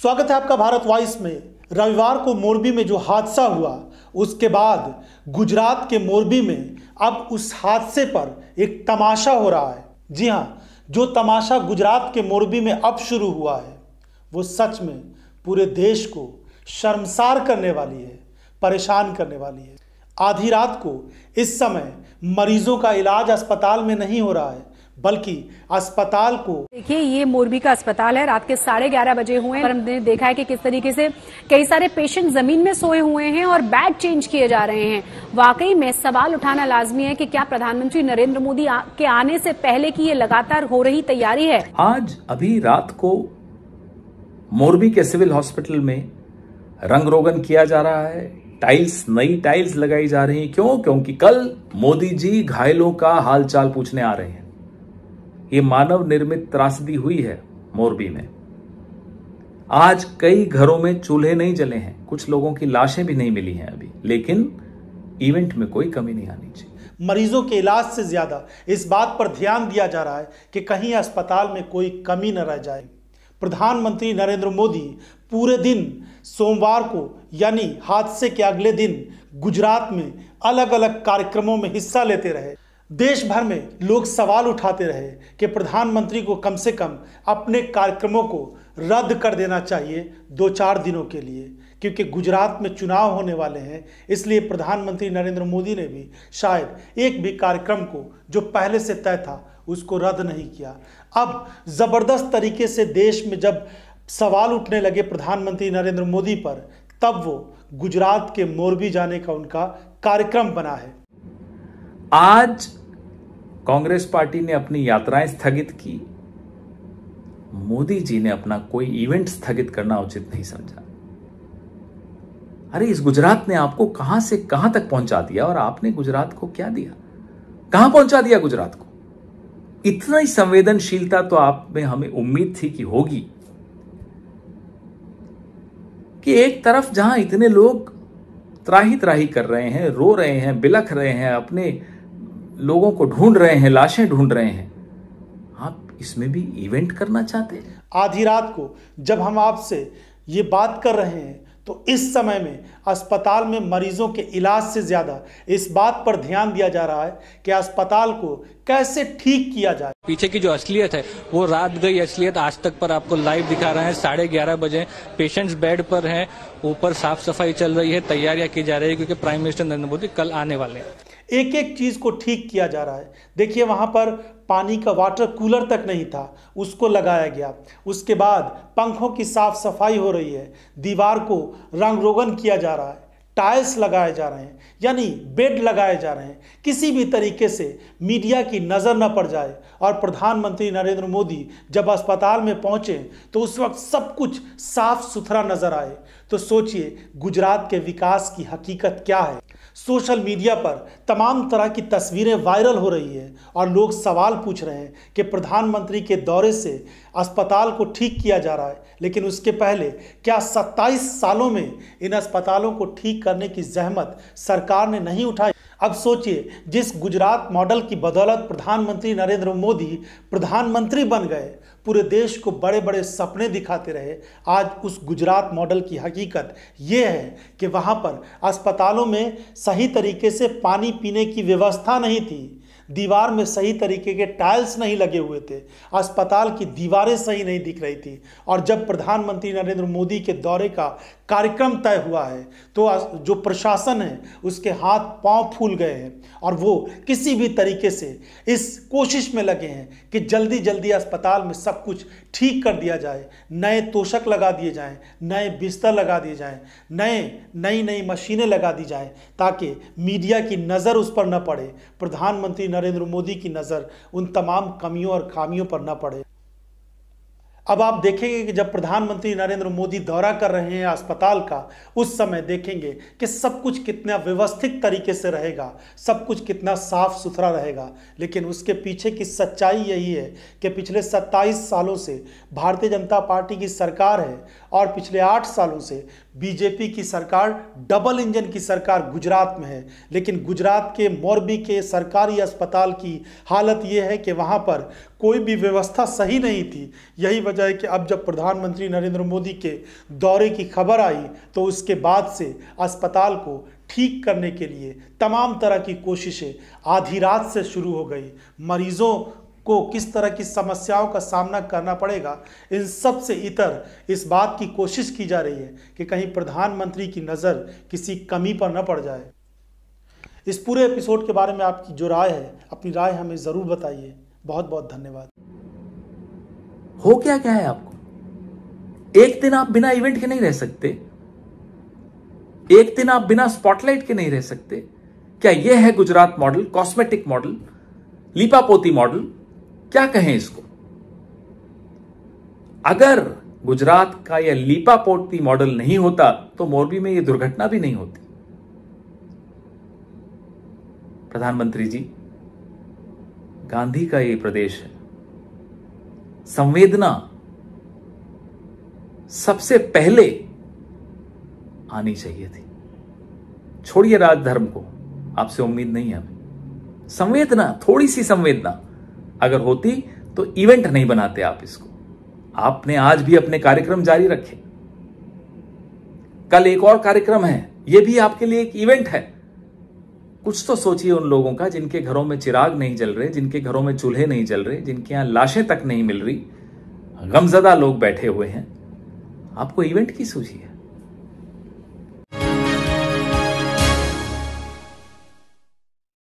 स्वागत है आपका भारत वॉइस में रविवार को मोरबी में जो हादसा हुआ उसके बाद गुजरात के मोरबी में अब उस हादसे पर एक तमाशा हो रहा है जी हाँ जो तमाशा गुजरात के मोरबी में अब शुरू हुआ है वो सच में पूरे देश को शर्मसार करने वाली है परेशान करने वाली है आधी रात को इस समय मरीजों का इलाज अस्पताल में नहीं हो रहा है बल्कि अस्पताल को देखिए ये मोरबी का अस्पताल है रात के साढ़े ग्यारह बजे हुए हैं हमने देखा है कि किस तरीके से कई सारे पेशेंट जमीन में सोए हुए हैं और बेड चेंज किए जा रहे हैं वाकई में सवाल उठाना लाजमी है कि क्या प्रधानमंत्री नरेंद्र मोदी के आने से पहले की ये लगातार हो रही तैयारी है आज अभी रात को मोरबी के सिविल हॉस्पिटल में रंग रोगन किया जा रहा है टाइल्स नई टाइल्स लगाई जा रही है क्यों क्योंकि कल मोदी जी घायलों का हालचाल पूछने आ रहे हैं ये मानव निर्मित त्रासदी हुई है मोरबी में आज कई घरों में चूल्हे नहीं जले हैं कुछ लोगों की लाशें भी नहीं मिली हैं अभी लेकिन इवेंट में कोई कमी नहीं आनी चाहिए मरीजों के इलाज से ज़्यादा इस बात पर ध्यान दिया जा रहा है कि कहीं अस्पताल में कोई कमी न रह जाए प्रधानमंत्री नरेंद्र मोदी पूरे दिन सोमवार को यानी हादसे के अगले दिन गुजरात में अलग अलग कार्यक्रमों में हिस्सा लेते रहे देश भर में लोग सवाल उठाते रहे कि प्रधानमंत्री को कम से कम अपने कार्यक्रमों को रद्द कर देना चाहिए दो चार दिनों के लिए क्योंकि गुजरात में चुनाव होने वाले हैं इसलिए प्रधानमंत्री नरेंद्र मोदी ने भी शायद एक भी कार्यक्रम को जो पहले से तय था उसको रद्द नहीं किया अब ज़बरदस्त तरीके से देश में जब सवाल उठने लगे प्रधानमंत्री नरेंद्र मोदी पर तब वो गुजरात के मोरबी जाने का उनका कार्यक्रम बना है आज कांग्रेस पार्टी ने अपनी यात्राएं स्थगित की मोदी जी ने अपना कोई इवेंट स्थगित करना उचित नहीं समझा अरे इस गुजरात ने आपको कहां से कहां तक पहुंचा दिया और आपने गुजरात को क्या दिया कहां पहुंचा दिया गुजरात को इतना ही संवेदनशीलता तो आप में हमें उम्मीद थी कि होगी कि एक तरफ जहां इतने लोग त्राही त्राही कर रहे हैं रो रहे हैं बिलख रहे हैं अपने लोगों को ढूंढ रहे हैं लाशें ढूंढ रहे हैं आप इसमें भी इवेंट करना चाहते हैं आधी रात को जब हम आपसे ये बात कर रहे हैं तो इस समय में अस्पताल में मरीजों के इलाज से ज़्यादा इस बात पर ध्यान दिया जा रहा है कि अस्पताल को कैसे ठीक किया जाए पीछे की जो असलियत है वो रात गई असलियत आज तक पर आपको लाइव दिखा रहे हैं साढ़े ग्यारह बजे पेशेंट्स बेड पर हैं ऊपर साफ सफाई चल रही है तैयारियां की जा रही है क्योंकि प्राइम मिनिस्टर नरेंद्र मोदी कल आने वाले हैं एक एक चीज़ को ठीक किया जा रहा है देखिए वहाँ पर पानी का वाटर कूलर तक नहीं था उसको लगाया गया उसके बाद पंखों की साफ सफाई हो रही है दीवार को रंग रोगन किया जा रहा है टाइल्स लगाए जा रहे हैं यानी बेड लगाए जा रहे हैं किसी भी तरीके से मीडिया की नज़र न पड़ जाए और प्रधानमंत्री नरेंद्र मोदी जब अस्पताल में पहुंचे तो उस वक्त सब कुछ साफ सुथरा नज़र आए तो सोचिए गुजरात के विकास की हकीकत क्या है सोशल मीडिया पर तमाम तरह की तस्वीरें वायरल हो रही है और लोग सवाल पूछ रहे हैं कि प्रधानमंत्री के दौरे से अस्पताल को ठीक किया जा रहा है लेकिन उसके पहले क्या 27 सालों में इन अस्पतालों को ठीक करने की जहमत सरकार ने नहीं उठाई अब सोचिए जिस गुजरात मॉडल की बदौलत प्रधानमंत्री नरेंद्र मोदी प्रधानमंत्री बन गए पूरे देश को बड़े बड़े सपने दिखाते रहे आज उस गुजरात मॉडल की हकीकत ये है कि वहाँ पर अस्पतालों में सही तरीके से पानी पीने की व्यवस्था नहीं थी दीवार में सही तरीके के टाइल्स नहीं लगे हुए थे अस्पताल की दीवारें सही नहीं दिख रही थी और जब प्रधानमंत्री नरेंद्र मोदी के दौरे का कार्यक्रम तय हुआ है तो जो प्रशासन है उसके हाथ पांव फूल गए हैं और वो किसी भी तरीके से इस कोशिश में लगे हैं कि जल्दी जल्दी अस्पताल में सब कुछ ठीक कर दिया जाए नए तोशक लगा दिए जाएं नए बिस्तर लगा दिए जाएं नए नई नई मशीनें लगा दी जाएं ताकि मीडिया की नज़र उस पर न पड़े प्रधानमंत्री नरेंद्र मोदी की नज़र उन तमाम कमियों और खामियों पर न पड़े अब आप देखेंगे कि जब प्रधानमंत्री नरेंद्र मोदी दौरा कर रहे हैं अस्पताल का उस समय देखेंगे कि सब कुछ कितना व्यवस्थित तरीके से रहेगा सब कुछ कितना साफ सुथरा रहेगा लेकिन उसके पीछे की सच्चाई यही है कि पिछले 27 सालों से भारतीय जनता पार्टी की सरकार है और पिछले आठ सालों से बीजेपी की सरकार डबल इंजन की सरकार गुजरात में है लेकिन गुजरात के मोरबी के सरकारी अस्पताल की हालत यह है कि वहाँ पर कोई भी व्यवस्था सही नहीं थी यही वजह है कि अब जब प्रधानमंत्री नरेंद्र मोदी के दौरे की खबर आई तो उसके बाद से अस्पताल को ठीक करने के लिए तमाम तरह की कोशिशें आधी रात से शुरू हो गई मरीजों को किस तरह की समस्याओं का सामना करना पड़ेगा इन सब से इतर इस बात की कोशिश की जा रही है कि कहीं प्रधानमंत्री की नज़र किसी कमी पर न पड़ जाए इस पूरे एपिसोड के बारे में आपकी जो राय है अपनी राय हमें ज़रूर बताइए बहुत बहुत धन्यवाद हो क्या क्या है आपको एक दिन आप बिना इवेंट के नहीं रह सकते एक दिन आप बिना स्पॉटलाइट के नहीं रह सकते क्या यह है गुजरात मॉडल कॉस्मेटिक मॉडल लीपापोती मॉडल क्या कहें इसको अगर गुजरात का यह लीपापोती मॉडल नहीं होता तो मोरबी में यह दुर्घटना भी नहीं होती प्रधानमंत्री जी गांधी का ये प्रदेश है संवेदना सबसे पहले आनी चाहिए थी छोड़िए राजधर्म को आपसे उम्मीद नहीं है हमें संवेदना थोड़ी सी संवेदना अगर होती तो इवेंट नहीं बनाते आप इसको आपने आज भी अपने कार्यक्रम जारी रखे कल एक और कार्यक्रम है यह भी आपके लिए एक इवेंट है कुछ तो सोचिए उन लोगों का जिनके घरों में चिराग नहीं जल रहे जिनके घरों में चूल्हे नहीं जल रहे जिनके यहां लाशें तक नहीं मिल रही गमजदा लोग बैठे हुए हैं आपको इवेंट की सूझी है